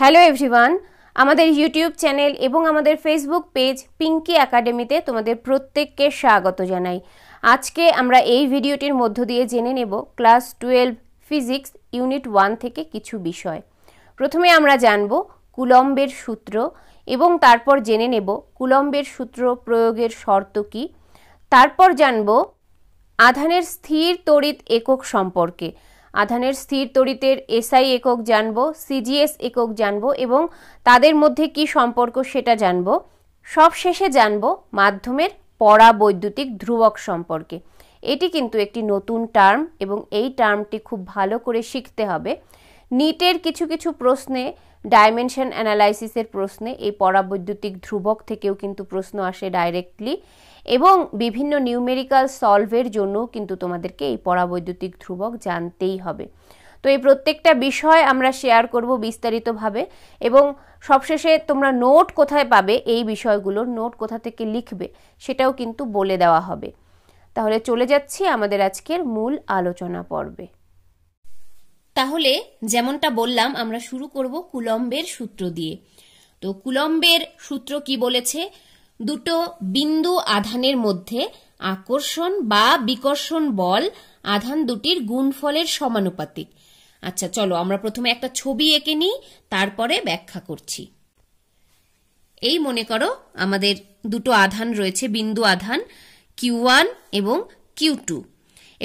hello everyone আমাদের YouTube channel এবং আমাদের ফেসবুক পেজ পিঙ্কি একাডেমিতে তোমাদের প্রত্যেককে স্বাগত জানাই আজকে আমরা এই ভিডিওটির মধ্য দিয়ে জেনে নেব class twelve physics unit one থেকে কিছু বিষয় প্রথমে আমরা জানব কুলম্বের সূত্র এবং তারপর জেনে নেব কুলম্বের সূত্র প্রয়োগের শর্ত কি তারপর জানব আধানের স্থির তড়িৎ একক সম্পর্কে আধানের স্থির তড়িতের এসআই একক জানব সিজিএস একক জানব এবং তাদের মধ্যে কি সম্পর্ক সেটা জানব সব শেষে জানব মাধ্যমের বৈদ্যুতিক ধ্রুবক সম্পর্কে এটি কিন্তু একটি নতুন টার্ম এবং এই টার্মটি খুব ভালো করে শিখতে হবে নিটের কিছু কিছু প্রশ্নে ডাইমেনশন অ্যানালাইসিসের প্রশ্নে এই পরাবৈদ্যুতিক ধ্রুবক থেকেও কিন্তু প্রশ্ন আসে ডাইরেক্টলি এবং বিভিন্ন নিউমেরিক্যাল সলভের জন্য কিন্তু তোমাদেরকে এই পরাবৈদ্যুতিক ধ্রুবক জানতেই হবে তো এই প্রত্যেকটা বিষয় আমরা শেয়ার করব বিস্তারিতভাবে এবং সবশেষে তোমরা নোট কোথায় পাবে এই বিষয়গুলোর নোট কোথা থেকে লিখবে সেটাও কিন্তু বলে দেওয়া হবে তাহলে চলে যাচ্ছি আমাদের আজকের মূল আলোচনা পর্বে তাহলে যেমনটা বললাম আমরা শুরু করব কুলম্বের সূত্র দিয়ে তো কুলম্বের সূত্র কি বলেছে দুটো বিন্দু আধানের মধ্যে আকর্ষণ বা বিকর্ষণ বল আধান দুটির গুণফলের সমানুপাতিক আচ্ছা চলো আমরা প্রথমে একটা ছবি এঁকে নিই তারপরে ব্যাখ্যা করছি এই মনে করো আমাদের দুটো আধান রয়েছে বিন্দু আধান কিউ ওয়ান এবং কিউ টু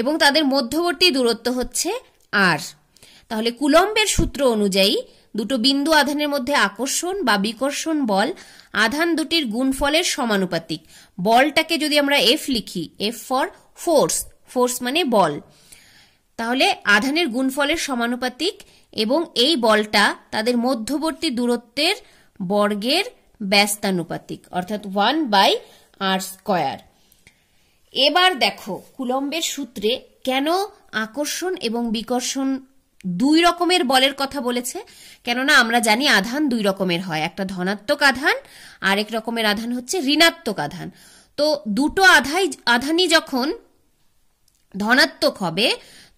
এবং তাদের মধ্যবর্তী দূরত্ব হচ্ছে আর তাহলে কুলম্বের সূত্র অনুযায়ী দুটো বিন্দু আধানের মধ্যে আকর্ষণ বা বিকর্ষণ বল আধান দুটির গুণফলের সমানুপাতিক বলটাকে যদি আমরা এফ লিখি এফ ফর ফোর্স ফোর্স মানে বল তাহলে আধানের গুণফলের সমানুপাতিক এবং এই বলটা তাদের মধ্যবর্তী দূরত্বের বর্গের ব্যস্তানুপাতিক অর্থাৎ ওয়ান বাই আর স্কয়ার এবার দেখো কুলম্বের সূত্রে কেন আকর্ষণ এবং বিকর্ষণ দুই রকমের বলের কথা বলেছে কেননা আমরা জানি আধান দুই রকমের হয় একটা ধনাত্মক আধান আরেক রকমের আধান হচ্ছে ঋণাত্মক আধান তো দুটো আধাই আধানই যখন ধনাত্মক হবে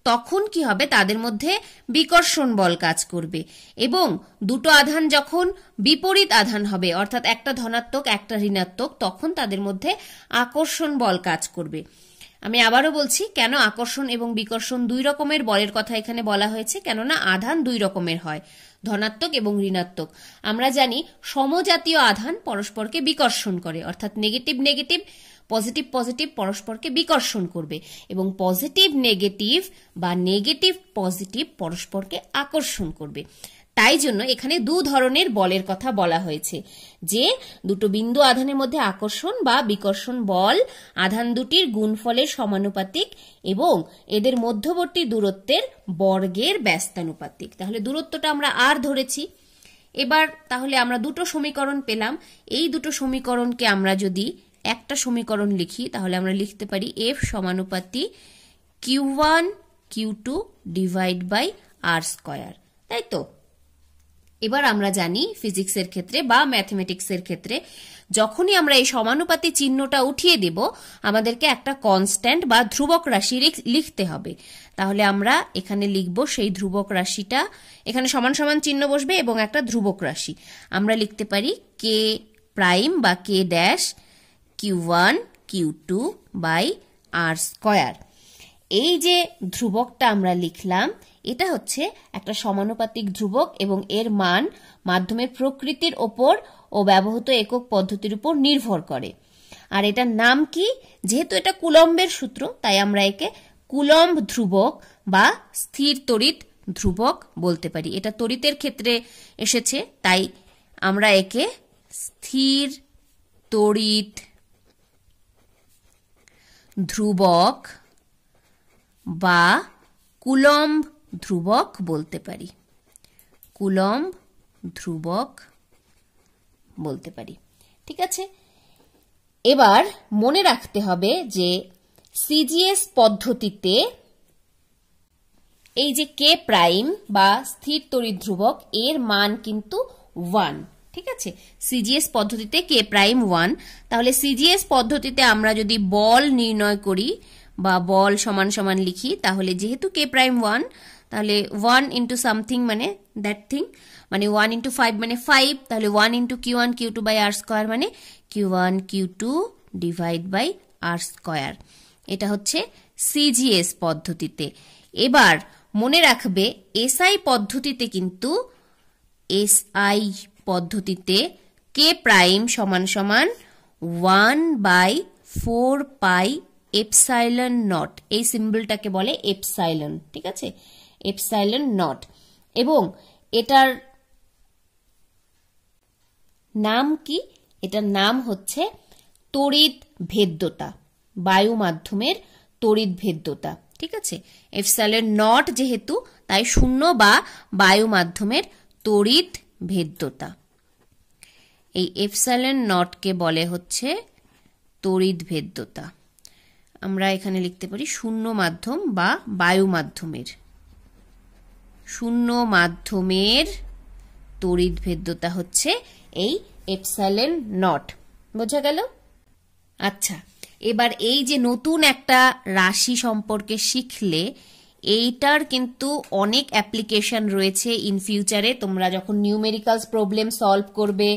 তখন কি হবে তাদের মধ্যে বিকর্ষণ বল কাজ করবে এবং দুটো আধান যখন বিপরীত আধান হবে অর্থাৎ একটা ধনাত্মক একটা ঋণাত্মক তখন তাদের মধ্যে আকর্ষণ বল কাজ করবে আমি আবারও বলছি কেন আকর্ষণ এবং বিকর্ষণ দুই রকমের বলের কথা এখানে বলা হয়েছে কেননা আধান দুই রকমের হয় ধনাত্মক এবং ঋণাত্মক আমরা জানি সমজাতীয় আধান পরস্পরকে বিকর্ষণ করে অর্থাৎ নেগেটিভ নেগেটিভ পজিটিভ পজিটিভ পরস্পরকে বিকর্ষণ করবে এবং পজিটিভ নেগেটিভ বা নেগেটিভ পজিটিভ পরস্পরকে আকর্ষণ করবে তাই জন্য এখানে দু ধরনের বলের কথা বলা হয়েছে যে দুটো বিন্দু আধানের মধ্যে আকর্ষণ বা বিকর্ষণ বল আধান দুটির গুণফলের সমানুপাতিক এবং এদের মধ্যবর্তী দূরত্বের বর্গের ব্যস্তানুপাতিক তাহলে দূরত্বটা আমরা আর ধরেছি এবার তাহলে আমরা দুটো সমীকরণ পেলাম এই দুটো সমীকরণকে আমরা যদি একটা সমীকরণ লিখি তাহলে আমরা লিখতে পারি এফ সমানুপাতি Q one Q two divide by R square তাই তো এবার আমরা জানি ফিজিক্সের ক্ষেত্রে বা ম্যাথমেটিক্সের ক্ষেত্রে যখনই আমরা এই সমানুপাতি চিহ্নটা উঠিয়ে দেব আমাদেরকে একটা কনস্ট্যান্ট বা ধ্রুবক রাশি লিখতে হবে তাহলে আমরা এখানে লিখব সেই ধ্রুবক রাশিটা এখানে সমান সমান চিহ্ন বসবে এবং একটা ধ্রুবক রাশি আমরা লিখতে পারি কে প্রাইম বা K dash Q one Q two by R square এই যে ধ্রুবকটা আমরা লিখলাম এটা হচ্ছে একটা সমানুপাতিক ধ্রুবক এবং এর মান মাধ্যমের প্রকৃতির ওপর ও ব্যবহৃত একক পদ্ধতির উপর নির্ভর করে আর এটার নাম কি যেহেতু এটা কুলম্বের সূত্র তাই আমরা একে কুলম্ব ধ্রুবক বা স্থির তড়িৎ ধ্রুবক বলতে পারি এটা তড়িতের ক্ষেত্রে এসেছে তাই আমরা একে স্থির তড়িৎ ধ্রুবক বা কুলম্ব ধ্রুবক বলতে পারি কুলম্ব ধ্রুবক বলতে পারি ঠিক আছে এবার মনে রাখতে হবে যে সিজিএস পদ্ধতিতে এই যে কে প্রাইম বা স্থির তরি ধ্রুবক এর মান কিন্তু ওয়ান ঠিক আছে সিজিএস পদ্ধতিতে কে প্রাইম ওয়ান তাহলে সিজিএস পদ্ধতিতে আমরা যদি বল নির্ণয় করি বা বল সমান সমান লিখি তাহলে যেহেতু কে প্রাইম ওয়ান তাহলে ওয়ান ইন্টু সামথিং মানে দ্যাট থিং মানে ওয়ান ইন্টু ফাইভ মানে ফাইভ তাহলে one into Q one Q two by R square মানে Q one Q two divide by R square এটা হচ্ছে সিজিএস পদ্ধতিতে এবার মনে রাখবে এসআই পদ্ধতিতে কিন্তু এসআই পদ্ধতিতে কে প্রাইম সমান সমান one by four pi epsilon naught এই সিম্বলটাকে বলে এপসাইলন ঠিক আছে এপসাইলন নট এবং এটার নাম কি এটার নাম হচ্ছে তড়িৎ ভেদ্যতা বায়ু মাধ্যমের তড়িৎ ভেদ্যতা ঠিক আছে এফসাইলন নট যেহেতু তাই শূন্য বা বায়ু মাধ্যমের তড়িৎ ভেদ্যতা এই এফসাইলন নটকে বলে হচ্ছে তড়িৎ ভেদ্যতা আমরা এখানে লিখতে পারি শূন্য মাধ্যম বা বায়ু মাধ্যমের শূন্য মাধ্যমের তড়িৎ ভেদ্যতা হচ্ছে এই এপসাইলেন নট বোঝা গেল আচ্ছা এবার এই যে নতুন একটা রাশি সম্পর্কে শিখলে এইটার কিন্তু অনেক অ্যাপ্লিকেশন রয়েছে ইন ফিউচারে তোমরা যখন নিউমেরিক্যালস প্রবলেম সলভ করবে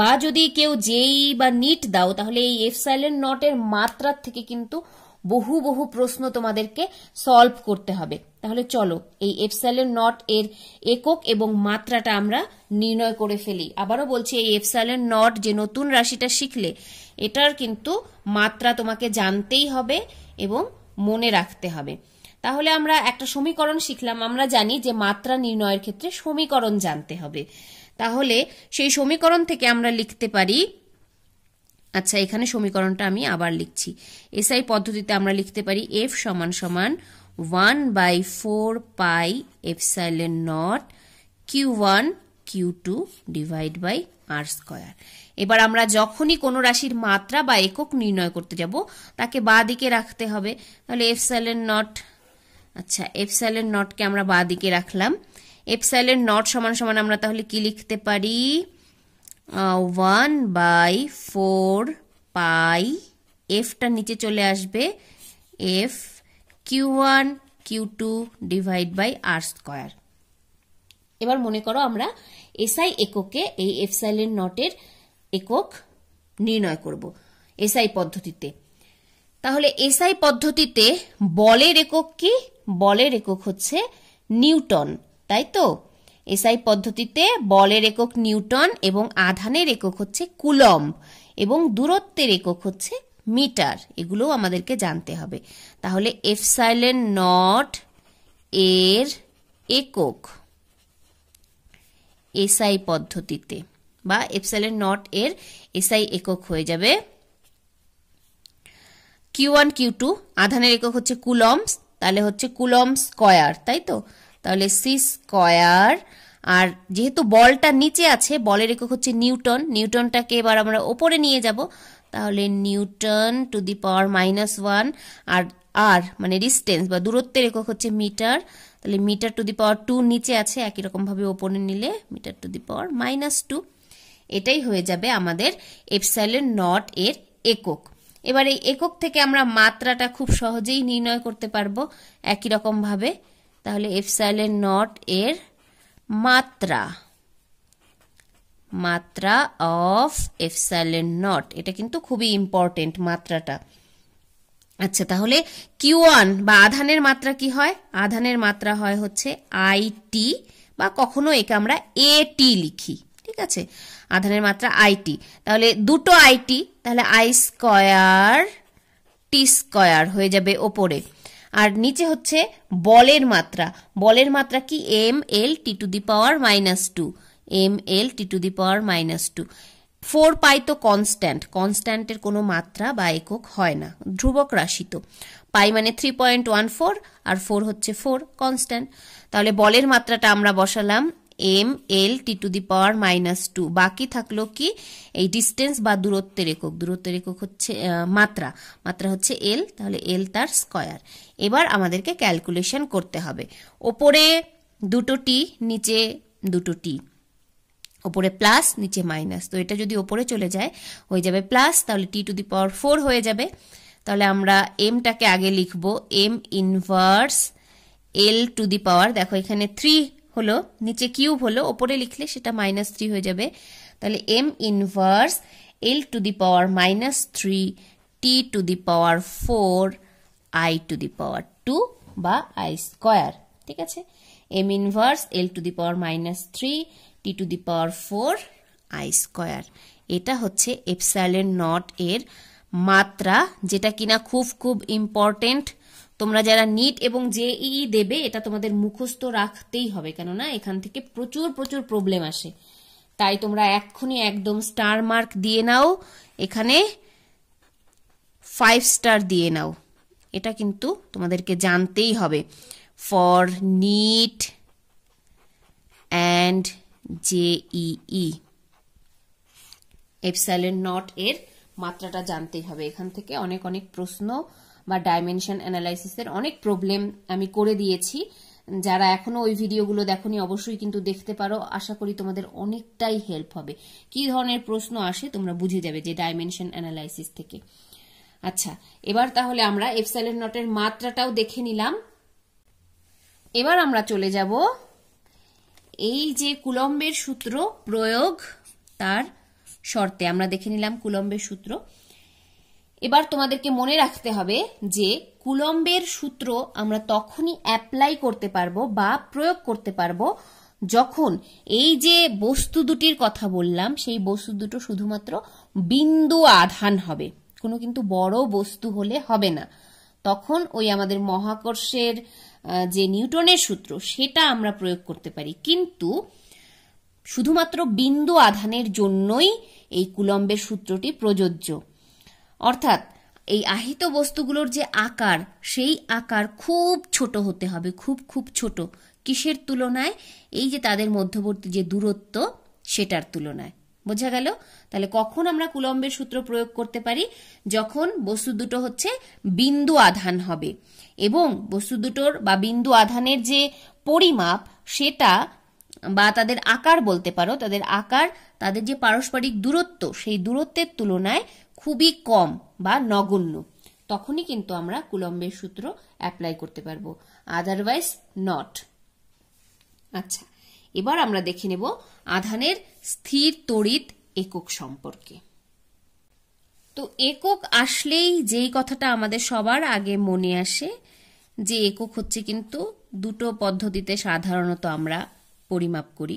বা যদি কেউ জেই বা নিট দাও তাহলে এই এফ নটের মাত্রার থেকে কিন্তু বহু বহু প্রশ্ন তোমাদেরকে সলভ করতে হবে তাহলে চলো এই এফসাইলেন নট এর একক এবং মাত্রাটা আমরা নির্ণয় করে ফেলি আবারও বলছি এই এফসাইলেন নট যে নতুন রাশিটা শিখলে এটার কিন্তু মাত্রা তোমাকে জানতেই হবে এবং মনে রাখতে হবে তাহলে আমরা একটা সমীকরণ শিখলাম আমরা জানি যে মাত্রা নির্ণয়ের ক্ষেত্রে সমীকরণ জানতে হবে তাহলে সেই সমীকরণ থেকে আমরা লিখতে পারি আচ্ছা এখানে সমীকরণটা আমি আবার লিখছি এসআই পদ্ধতিতে আমরা লিখতে পারি এফ সমান সমান one by four pi epsilon naught Q one Q two divide by R square এবার আমরা যখনই কোনো রাশির মাত্রা বা একক নির্ণয় করতে যাব তাকে বা দিকে রাখতে হবে তাহলে এফ সাইলেন নট আচ্ছা এফ সাইলেন নটকে আমরা বা দিকে রাখলাম এপসাইলের নট সমান সমান আমরা তাহলে কি লিখতে পারি ওয়ান বাই ফোর পাই এফটা নিচে চলে আসবে F Q one Q two divide by R square এবার মনে করো আমরা এসআই এককে এই এফসাইলের নটের একক নির্ণয় করব এসআই পদ্ধতিতে তাহলে এসআই পদ্ধতিতে বলের একক কি বলের একক হচ্ছে নিউটন তাই তো এসআই পদ্ধতিতে বলের একক নিউটন এবং আধানের একক হচ্ছে কুলম এবং দূরত্বের একক হচ্ছে মিটার এগুলোও আমাদেরকে জানতে হবে তাহলে এফসাইলেন নট এর একক এসআই পদ্ধতিতে বা এফসাইলেন নট এর এসআই একক হয়ে যাবে কিউ ওয়ান কিউ টু আধানের একক হচ্ছে কুলমস তাহলে হচ্ছে কুলম স্কয়ার তাই তো তাহলে সি স্কয়ার আর যেহেতু বলটা নিচে আছে বলের একক হচ্ছে নিউটন নিউটনটাকে এবার আমরা ওপরে নিয়ে যাব তাহলে newton to the power minus one R R মানে ডিস্টেন্স বা দূরত্বের একক হচ্ছে মিটার তাহলে metre to the power two নিচে আছে একই রকমভাবে ওপরে নিলে metre to the power minus two এটাই হয়ে যাবে আমাদের এপসাইলেন নট এর একক এবার এই একক থেকে আমরা মাত্রাটা খুব সহজেই নির্ণয় করতে পারবো একই রকমভাবে তাহলে এফসাইলেন নট এর মাত্রা মাত্রা অফ এফসাইলেন নট এটা কিন্তু খুবই ইম্পর্টেন্ট মাত্রাটা আচ্ছা তাহলে কিউ ওয়ান বা আধানের মাত্রা কি হয় আধানের মাত্রা হয় হচ্ছে আইটি বা কখনো একে আমরা এ টি লিখি ঠিক আছে আধানের মাত্রা আইটি তাহলে দুটো আইটি তাহলে আই স্কয়ার টি স্কয়ার হয়ে যাবে ওপরে আর নিচে হচ্ছে বলের মাত্রা বলের মাত্রা কি M L T to the power minus two M L T to the power minus two four pi তো কনস্ট্যান্ট কনস্ট্যান্টের কোনো মাত্রা বা একক হয় না ধ্রুবক রাশি তো পাই মানে থ্রি পয়েন্ট ওয়ান ফোর আর ফোর হচ্ছে ফোর কনস্ট্যান্ট তাহলে বলের মাত্রাটা আমরা বসালাম M L T to the power minus two বাকি থাকলো কি এই ডিস্টেন্স বা দূরত্বের একক দূরত্বের একক হচ্ছে মাত্রা মাত্রা হচ্ছে এল তাহলে এল তার স্কয়ার এবার আমাদেরকে ক্যালকুলেশন করতে হবে ওপরে দুটো টি নিচে দুটো টি ওপরে প্লাস নিচে মাইনাস তো এটা যদি ওপরে চলে যায় হয়ে যাবে প্লাস তাহলে টি টু দি পাওয়ার ফোর হয়ে যাবে তাহলে আমরা এমটাকে আগে লিখব M inverse L to the power দেখো এখানে থ্রি হলো নিচে কিউব হলো ওপরে লিখলে সেটা মাইনাস থ্রি হয়ে যাবে তাহলে M inverse L to the power minus three T to the power four I to the power two বা আই স্কোয়ার ঠিক আছে M inverse L to the power minus three T to the power four I square এটা হচ্ছে epsilon naught এর মাত্রা যেটা কিনা খুব খুব ইম্পর্টেন্ট তোমরা যারা নিট এবং জেই দেবে এটা তোমাদের মুখস্থ রাখতেই হবে কেননা এখান থেকে প্রচুর প্রচুর প্রবলেম আসে তাই তোমরা এক্ষুনি একদম স্টার মার্ক দিয়ে নাও এখানে ফাইভ স্টার দিয়ে নাও এটা কিন্তু তোমাদেরকে জানতেই হবে for NEET and JEE epsilon naught এর মাত্রাটা জানতেই হবে এখান থেকে অনেক অনেক প্রশ্ন বা ডাইমেনশন অ্যানালাইসিসের অনেক প্রবলেম আমি করে দিয়েছি যারা এখনো ওই ভিডিওগুলো দেখনি অবশ্যই কিন্তু দেখতে পারো আশা করি তোমাদের অনেকটাই হেল্প হবে কি ধরনের প্রশ্ন আসে তোমরা বুঝে যাবে যে ডাইমেনশন অ্যানালাইসিস থেকে আচ্ছা এবার তাহলে আমরা এফসাইলের নটের মাত্রাটাও দেখে নিলাম এবার আমরা চলে যাব এই যে কুলম্বের সূত্র প্রয়োগ তার শর্তে আমরা দেখে নিলাম কুলম্বের সূত্র এবার তোমাদেরকে মনে রাখতে হবে যে কুলম্বের সূত্র আমরা তখনই অ্যাপ্লাই করতে পারবো বা প্রয়োগ করতে পারবো যখন এই যে বস্তু দুটির কথা বললাম সেই বস্তু দুটো শুধুমাত্র বিন্দু আধান হবে কোনো কিন্তু বড় বস্তু হলে হবে না তখন ওই আমাদের মহাকর্ষের যে নিউটনের সূত্র সেটা আমরা প্রয়োগ করতে পারি কিন্তু শুধুমাত্র বিন্দু আধানের জন্যই এই কুলম্বের সূত্রটি প্রযোজ্য অর্থাৎ এই আহিত বস্তুগুলোর যে আকার সেই আকার খুব ছোট হতে হবে খুব খুব ছোট কিসের তুলনায় এই যে তাদের মধ্যবর্তী যে দূরত্ব সেটার তুলনায় বোঝা গেল তাহলে কখন আমরা কুলম্বের সূত্র প্রয়োগ করতে পারি যখন বস্তু দুটো হচ্ছে বিন্দু আধান হবে এবং বস্তু দুটোর বা বিন্দু আধানের যে পরিমাপ সেটা বা তাদের আকার বলতে পারো তাদের আকার তাদের যে পারস্পরিক দূরত্ব সেই দূরত্বের তুলনায় খুবই কম বা নগণ্য তখনই কিন্তু আমরা কুলম্বের সূত্র অ্যাপ্লাই করতে পারবো আদারওয়াইজ নট আচ্ছা এবার আমরা দেখে নেব আধানের স্থির তড়িৎ একক সম্পর্কে তো একক আসলেই যেই কথাটা আমাদের সবার আগে মনে আসে যে একক হচ্ছে কিন্তু দুটো পদ্ধতিতে সাধারণত আমরা পরিমাপ করি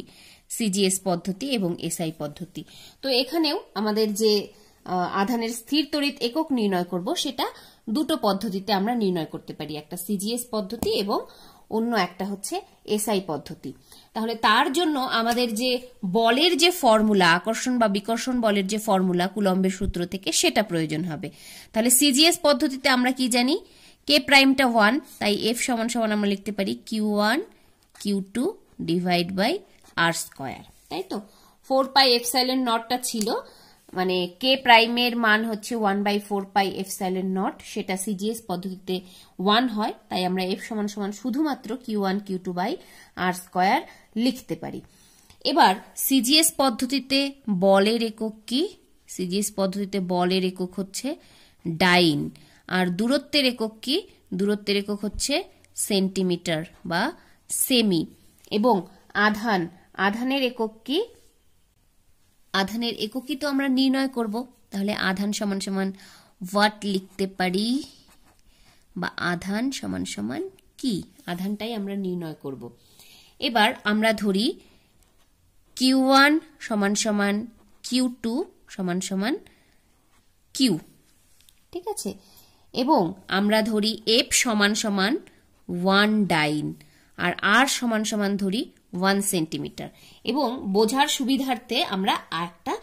সিজিএস পদ্ধতি এবং এসআই পদ্ধতি তো এখানেও আমাদের যে আধানের স্থির তড়িৎ একক নির্ণয় করব সেটা দুটো পদ্ধতিতে আমরা নির্ণয় করতে পারি একটা সিজিএস পদ্ধতি এবং অন্য একটা হচ্ছে এসআই পদ্ধতি তাহলে তার জন্য আমাদের যে বলের যে ফর্মুলা আকর্ষণ বা বিকর্ষণ বলের যে ফর্মুলা কুলম্বের সূত্র থেকে সেটা প্রয়োজন হবে তাহলে সিজিএস পদ্ধতিতে আমরা কি জানি কে প্রাইমটা ওয়ান তাই এফ সমান সমান আমরা লিখতে পারি Q one Q two divide by R square তাই তো ফোর পাই এফ সাইলেন্ট নটটা ছিল মানে কে প্রাইমের মান হচ্ছে one by four pi epsilon naught সেটা সিজিএস পদ্ধতিতে ওয়ান হয় তাই আমরা এফ সমান সমান শুধুমাত্র Q one Q two by R square লিখতে পারি এবার সিজিএস পদ্ধতিতে বলের একক কি সিজিএস পদ্ধতিতে বলের একক হচ্ছে ডাইন আর দূরত্বের একক কি দূরত্বের একক হচ্ছে সেন্টিমিটার বা সেমি এবং আধান আধানের একক কি আধানের এককই তো আমরা নির্ণয় করব তাহলে আধান সমান সমান ওয়াট লিখতে পারি বা আধান সমান সমান কি আধানটাই আমরা নির্ণয় করব এবার আমরা ধরি কিউ ওয়ান সমান সমান কিউ টু সমান সমান কিউ ঠিক আছে এবং আমরা ধরি এফ সমান সমান ওয়ান ডাইন আর আর সমান সমান ধরি ওয়ান সেন্টিমিটার এবং বোঝার সুবিধার্থে আমরা একটা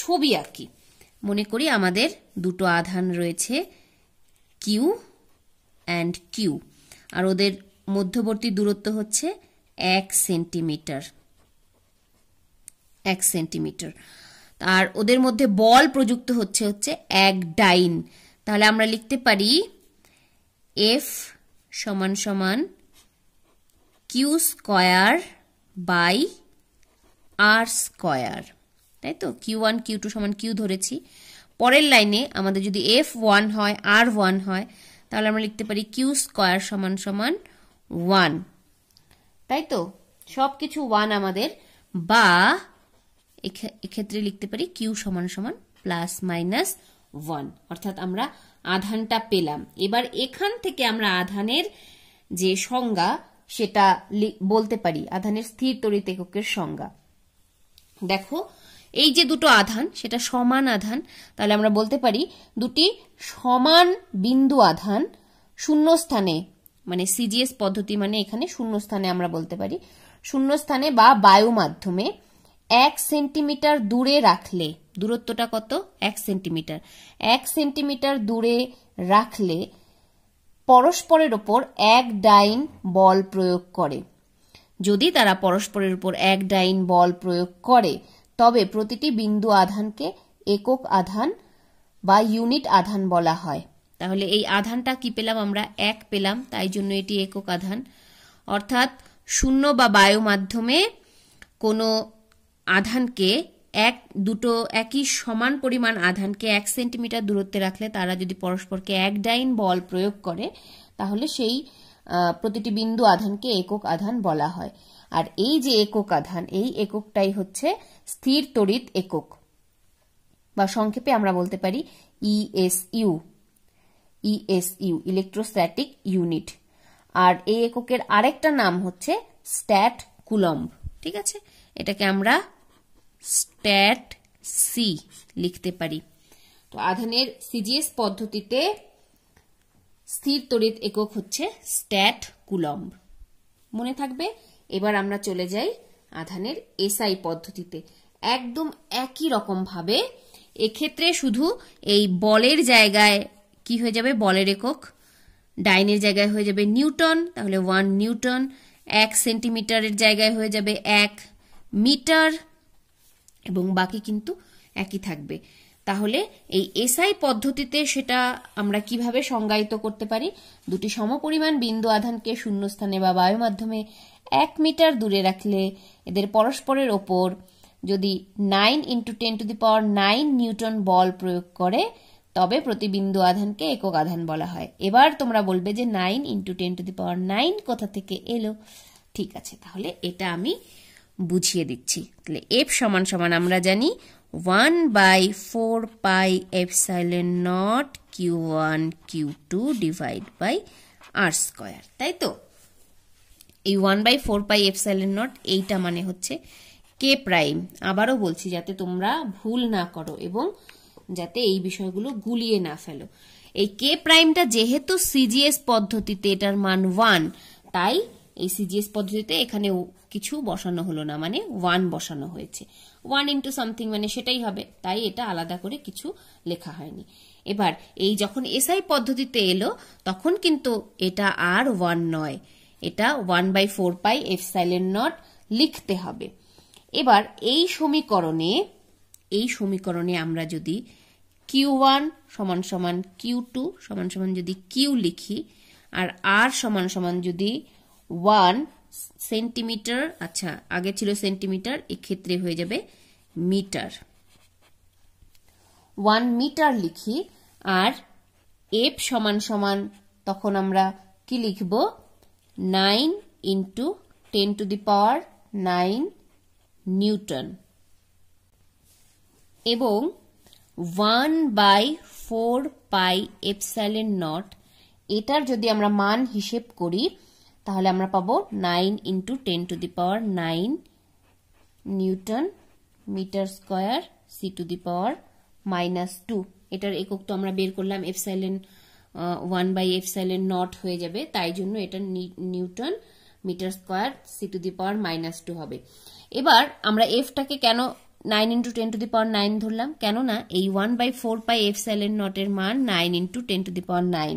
ছবি আঁকি মনে করি আমাদের দুটো আধান রয়েছে কিউ অ্যান্ড কিউ আর ওদের মধ্যবর্তী দূরত্ব হচ্ছে এক সেন্টিমিটার এক সেন্টিমিটার আর ওদের মধ্যে বল প্রযুক্ত হচ্ছে হচ্ছে এক ডাইন তাহলে আমরা লিখতে পারি এফ সমান সমান Q square by R square তাই তো কিউ ওয়ান কিউ টু সমান কিউ ধরেছি পরের লাইনে আমাদের যদি এফ ওয়ান হয় আর ওয়ান হয় তাহলে আমরা লিখতে পারি কিউ স্কয়ার সমান সমান ওয়ান তাই তো সব কিছু ওয়ান আমাদের বা এক্ষেত্রে লিখতে পারি কিউ সমান সমান প্লাস মাইনাস ওয়ান অর্থাৎ আমরা আধানটা পেলাম এবার এখান থেকে আমরা আধানের যে সংজ্ঞা সেটা বলতে পারি আধানের স্থির তড়িৎ এককের সংজ্ঞা দেখো এই যে দুটো আধান সেটা সমান আধান তাহলে আমরা বলতে পারি দুটি সমান বিন্দু আধান শূন্য স্থানে মানে সিজিএস পদ্ধতি মানে এখানে শূন্য স্থানে আমরা বলতে পারি শূন্য স্থানে বা বায়ু মাধ্যমে এক সেন্টিমিটার দূরে রাখলে দূরত্বটা কত এক সেন্টিমিটার এক সেন্টিমিটার দূরে রাখলে পরস্পরের ওপর এক ডাইন বল প্রয়োগ করে যদি তারা পরস্পরের উপর এক ডাইন বল প্রয়োগ করে তবে প্রতিটি বিন্দু আধানকে একক আধান বা ইউনিট আধান বলা হয় তাহলে এই আধানটা কি পেলাম আমরা এক পেলাম তাই জন্য এটি একক আধান অর্থাৎ শূন্য বা বায়ু মাধ্যমে কোনো আধানকে এক দুটো একই সমান পরিমাণ আধানকে এক সেন্টিমিটার দূরত্বে রাখলে তারা যদি পরস্পরকে এক ডাইন বল প্রয়োগ করে তাহলে সেই প্রতিটি বিন্দু আধানকে একক আধান বলা হয় আর এই যে একক আধান এই এককটাই হচ্ছে স্থির তড়িৎ একক বা সংক্ষেপে আমরা বলতে পারি ইএসইউ ইএসইউ ইলেকট্রোস্ট্যাটিক ইউনিট আর এই এককের আরেকটা নাম হচ্ছে স্ট্যাট কুলম্ব ঠিক আছে এটাকে আমরা প্যাট সি লিখতে পারি তো আধানের সিজিএস পদ্ধতিতে স্থির তড়িৎ একক হচ্ছে স্ট্যাট কুলম্ব মনে থাকবে এবার আমরা চলে যাই আধানের এসআই পদ্ধতিতে একদম একই রকমভাবে এক্ষেত্রে শুধু এই বলের জায়গায় কি হয়ে যাবে বলের একক ডাইনের জায়গায় হয়ে যাবে নিউটন তাহলে ওয়ান নিউটন এক সেন্টিমিটারের জায়গায় হয়ে যাবে এক মিটার এবং বাকি কিন্তু একই থাকবে তাহলে এই এসআই পদ্ধতিতে সেটা আমরা কিভাবে সংজ্ঞায়িত করতে পারি দুটি সমপরিমাণ বিন্দু আধানকে শূন্যস্থানে বা বায়ু মাধ্যমে এক মিটার দূরে রাখলে এদের পরস্পরের ওপর যদি nine into ten to the power nine newton বল প্রয়োগ করে তবে প্রতি বিন্দু আধানকে একক আধান বলা হয় এবার তোমরা বলবে যে nine into ten to the power nine কোথা থেকে এলো ঠিক আছে তাহলে এটা আমি বুঝিয়ে দিচ্ছি তাহলে এফ সমান সমান আমরা জানি one by four pi epsilon naught Q one Q two divide by R square তাই তো এই one by four pi epsilon naught এইটা মানে হচ্ছে কে প্রাইম আবারও বলছি যাতে তোমরা ভুল না করো এবং যাতে এই বিষয়গুলো গুলিয়ে না ফেলো এই কে প্রাইমটা যেহেতু সিজিএস পদ্ধতিতে এটার মান ওয়ান তাই এই সিজিএস পদ্ধতিতে এখানে কিছু বসানো হলো না মানে ওয়ান বসানো হয়েছে ওয়ান ইন্টু সামথিং মানে সেটাই হবে তাই এটা আলাদা করে কিছু লেখা হয়নি এবার এই যখন এসআই পদ্ধতিতে এলো তখন কিন্তু এটা আর ওয়ান নয় এটা one by four pi epsilon naught লিখতে হবে এবার এই সমীকরণে এই সমীকরণে আমরা যদি কিউ ওয়ান সমান সমান কিউ টু সমান সমান যদি কিউ লিখি আর আর সমান সমান যদি ওয়ান সেন্টিমিটার আচ্ছা আগে ছিল সেন্টিমিটার এক্ষেত্রে হয়ে যাবে মিটার ওয়ান মিটার লিখি আর এফ সমান সমান তখন আমরা কি লিখব nine into ten to the power nine newton এবং one by four pi epsilon naught এটার যদি আমরা মান হিসেব করি তাহলে আমরা পাবো nine into ten to the power nine newton metre square C to the power minus two এটার একক তো আমরা বের করলাম epsilon one by epsilon naught হয়ে যাবে তাই জন্য এটা newton metre square C to the power minus two হবে এবার আমরা এফটাকে কেন nine into ten to the power nine ধরলাম কেননা এই one by four pi epsilon নটের মান nine into ten to the power nine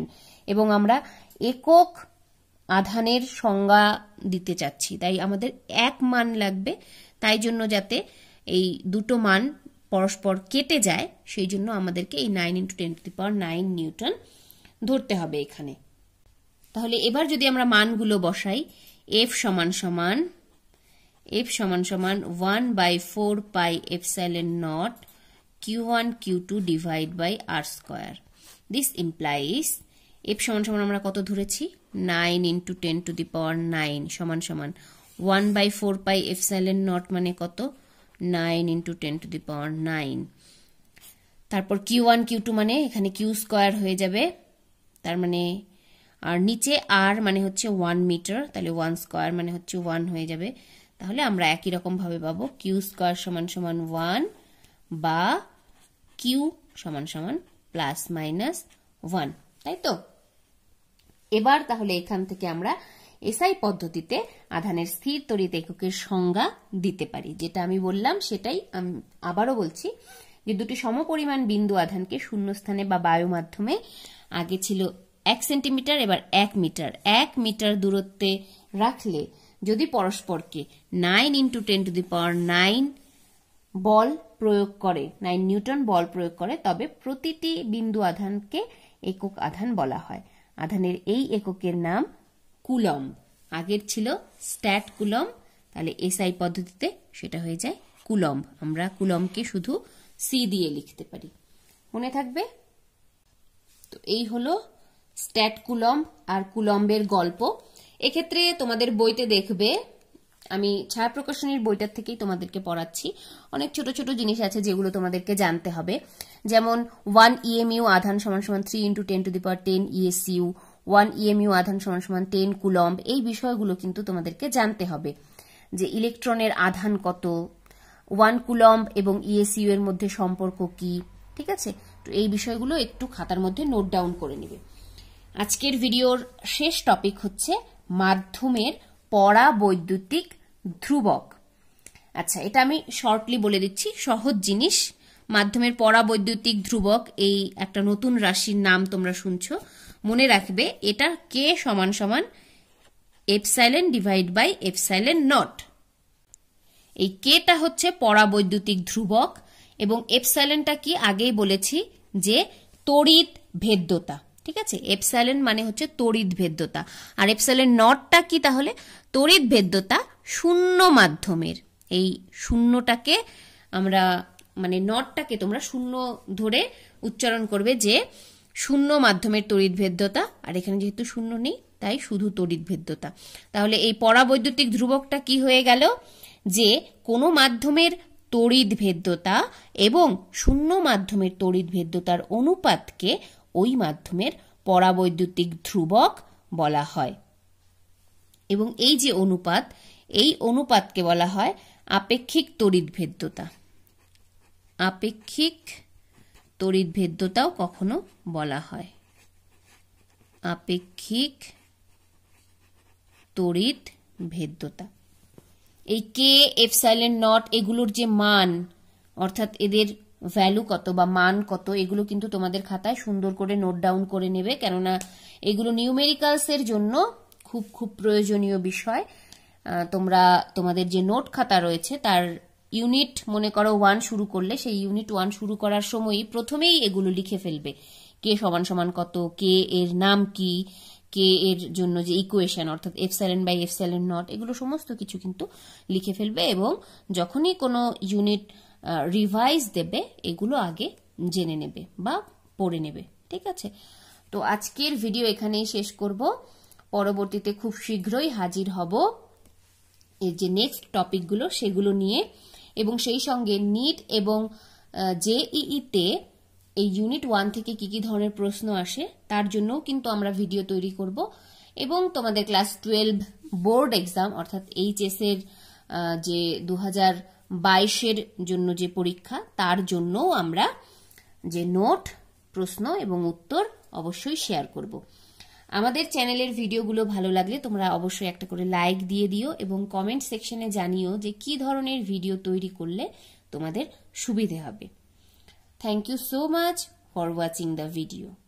এবং আমরা একক আধানের সংজ্ঞা দিতে চাচ্ছি তাই আমাদের এক মান লাগবে তাই জন্য যাতে এই দুটো মান পরস্পর কেটে যায় সেই জন্য আমাদেরকে এই nine into ten to the power nine newton ধরতে হবে এখানে তাহলে এবার যদি আমরা মানগুলো বসাই এফ সমান সমান এফ সমান সমান one by four pi N naught Q one Q two divide by R square this implies F সমান সমান আমরা কত ধরেছি nine into ten to the power nine সমান সমান one by four pi epsilon naught মানে কত nine into ten to the power nine তারপর কিউ ওয়ান কিউ টু মানে এখানে কিউ স্কোয়ার হয়ে যাবে তার মানে আর নিচে আর মানে হচ্ছে ওয়ান মিটার তাহলে ওয়ান স্কোয়ার মানে হচ্ছে ওয়ান হয়ে যাবে তাহলে আমরা একই রকমভাবে পাবো কিউ স্কোয়ার সমান সমান ওয়ান বা কিউ সমান সমান প্লাস মাইনাস ওয়ান তাই তো এবার তাহলে এখান থেকে আমরা এসআই পদ্ধতিতে আধানের স্থির তড়িৎ এককের সংজ্ঞা দিতে পারি যেটা আমি বললাম সেটাই আমি আবারও বলছি যে দুটি সমপরিমাণ বিন্দু আধানকে শূন্যস্থানে বা বায়ু মাধ্যমে আগে ছিল এক সেন্টিমিটার এবার এক মিটার এক মিটার দূরত্বে রাখলে যদি পরস্পরকে nine into ten to the power nine বল প্রয়োগ করে নাইন নিউটন বল প্রয়োগ করে তবে প্রতিটি বিন্দু আধানকে একক আধান বলা হয় আধানের এই এককের নাম কুলম আগের ছিল স্ট্যাট কুলম তাহলে এসআই পদ্ধতিতে সেটা হয়ে যায় কুলম আমরা কুলমকে শুধু সি দিয়ে লিখতে পারি মনে থাকবে তো এই হলো স্ট্যাট কুলম আর কুলম্বের গল্প এক্ষেত্রে তোমাদের বইতে দেখবে আমি ছায়া প্রকাশনীর বইটার থেকেই তোমাদেরকে পড়াচ্ছি অনেক ছোট ছোট জিনিস আছে যেগুলো তোমাদেরকে জানতে হবে যেমন ওয়ান ইএমইউ e আধান সমান সমান three into ten to the power ten ESU one EMU আধান সমান সমান টেন কুলম্ব এই বিষয়গুলো কিন্তু তোমাদেরকে জানতে হবে যে ইলেকট্রনের আধান কত ওয়ান কুলম্ব এবং ইএসইউ e এর মধ্যে সম্পর্ক কি ঠিক আছে তো এই বিষয়গুলো একটু খাতার মধ্যে নোট ডাউন করে নেবে আজকের ভিডিওর শেষ টপিক হচ্ছে মাধ্যমের পড়া বৈদ্যুতিক ধ্রুবক আচ্ছা এটা আমি শর্টলি বলে দিচ্ছি সহজ জিনিস মাধ্যমের বৈদ্যুতিক ধ্রুবক এই একটা নতুন রাশির নাম তোমরা শুনছো মনে রাখবে এটা কে সমান সমান epsilon divide by epsilon naught এই কেটা হচ্ছে বৈদ্যুতিক ধ্রুবক এবং এফসাইলেনটা কি আগেই বলেছি যে তড়িৎ ভেদ্যতা ঠিক আছে এফসাইলেন মানে হচ্ছে তড়িৎ ভেদ্যতা আর এফসাইলেন নটটা কি তাহলে তড়িৎ ভেদ্যতা শূন্য মাধ্যমের এই শূন্যটাকে আমরা মানে নটটাকে তোমরা শূন্য ধরে উচ্চারণ করবে যে শূন্য মাধ্যমের তড়িৎভেদ্যতা আর এখানে যেহেতু শূন্য নেই তাই শুধু তড়িৎভেদ্যতা তাহলে এই পরাবৈদ্যুতিক ধ্রুবকটা কি হয়ে গেল যে কোনো মাধ্যমের তড়িৎভেদ্যতা এবং শূন্য মাধ্যমের তড়িৎভেদ্যতার অনুপাতকে ওই মাধ্যমের পরাবৈদ্যুতিক ধ্রুবক বলা হয় এবং এই যে অনুপাত এই অনুপাতকে বলা হয় আপেক্ষিক তড়িৎভেদ্যতা আপেক্ষিক তড়িৎভেদ্যতাও কখনো বলা হয় আপেক্ষিক তড়িৎ ভেদ্যতা এই কে এফ সাইলেন্ট নট এগুলোর যে মান অর্থাৎ এদের ভ্যালু কত বা মান কত এগুলো কিন্তু তোমাদের খাতায় সুন্দর করে নোট ডাউন করে নেবে কেননা এগুলো নিউমেরিক্যালসের জন্য খুব খুব প্রয়োজনীয় বিষয় তোমরা তোমাদের যে নোট খাতা রয়েছে তার ইউনিট মনে করো ওয়ান শুরু করলে সেই ইউনিট ওয়ান শুরু করার সময়ই প্রথমেই এগুলো লিখে ফেলবে কে সমান সমান কত কে এর নাম কি কে এর জন্য যে ইকুয়েশন অর্থাৎ epsilon by epsilon naught এগুলো সমস্ত কিছু কিন্তু লিখে ফেলবে এবং যখনই কোনো ইউনিট রিভাইজ দেবে এগুলো আগে জেনে নেবে বা পড়ে নেবে ঠিক আছে তো আজকের ভিডিও এখানেই শেষ করব পরবর্তীতে খুব শীঘ্রই হাজির হব এর যে নেক্সট টপিকগুলো সেগুলো নিয়ে এবং সেই সঙ্গে নিট এবং জেইইতে e e এই ইউনিট ওয়ান থেকে কি কি ধরনের প্রশ্ন আসে তার জন্যও কিন্তু আমরা ভিডিও তৈরি করব এবং তোমাদের ক্লাস টুয়েলভ বোর্ড এক্সাম অর্থাৎ এস এর যে দু হাজার বাইশের জন্য যে পরীক্ষা তার জন্যও আমরা যে নোট প্রশ্ন এবং উত্তর অবশ্যই শেয়ার করব আমাদের চ্যানেলের ভিডিওগুলো ভালো লাগলে তোমরা অবশ্যই একটা করে লাইক দিয়ে দিও এবং কমেন্ট সেকশনে জানিও যে কি ধরনের ভিডিও তৈরি করলে তোমাদের সুবিধে হবে thank you so much for watching the video